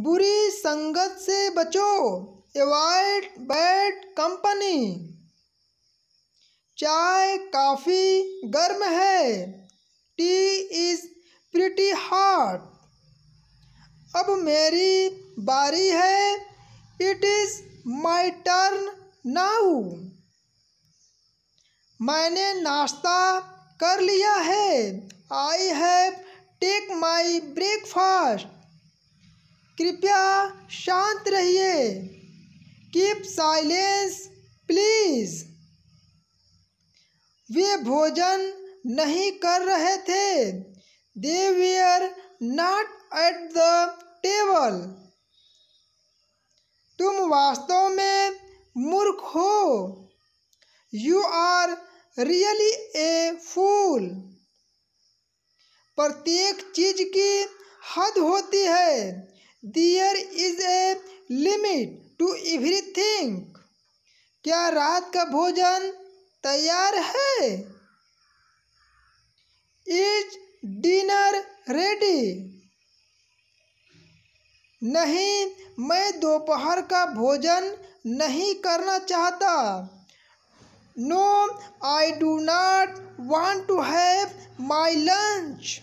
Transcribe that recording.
बुरी संगत से बचो एवॉड बैड कंपनी चाय काफ़ी गर्म है टी इज़ प्रिटी हॉट अब मेरी बारी है it is my turn now मैंने नाश्ता कर लिया है I have take my breakfast कृपया शांत रहिए कीप साइलेंस प्लीज वे भोजन नहीं कर रहे थे they were not at the table तुम वास्तव में मूर्ख हो you are really a fool प्रत्येक चीज की हद होती है there is a limit to everything क्या रात का भोजन तैयार है इज डिनर रेडी नहीं मैं दोपहर का भोजन नहीं करना चाहता no I do not want to have my lunch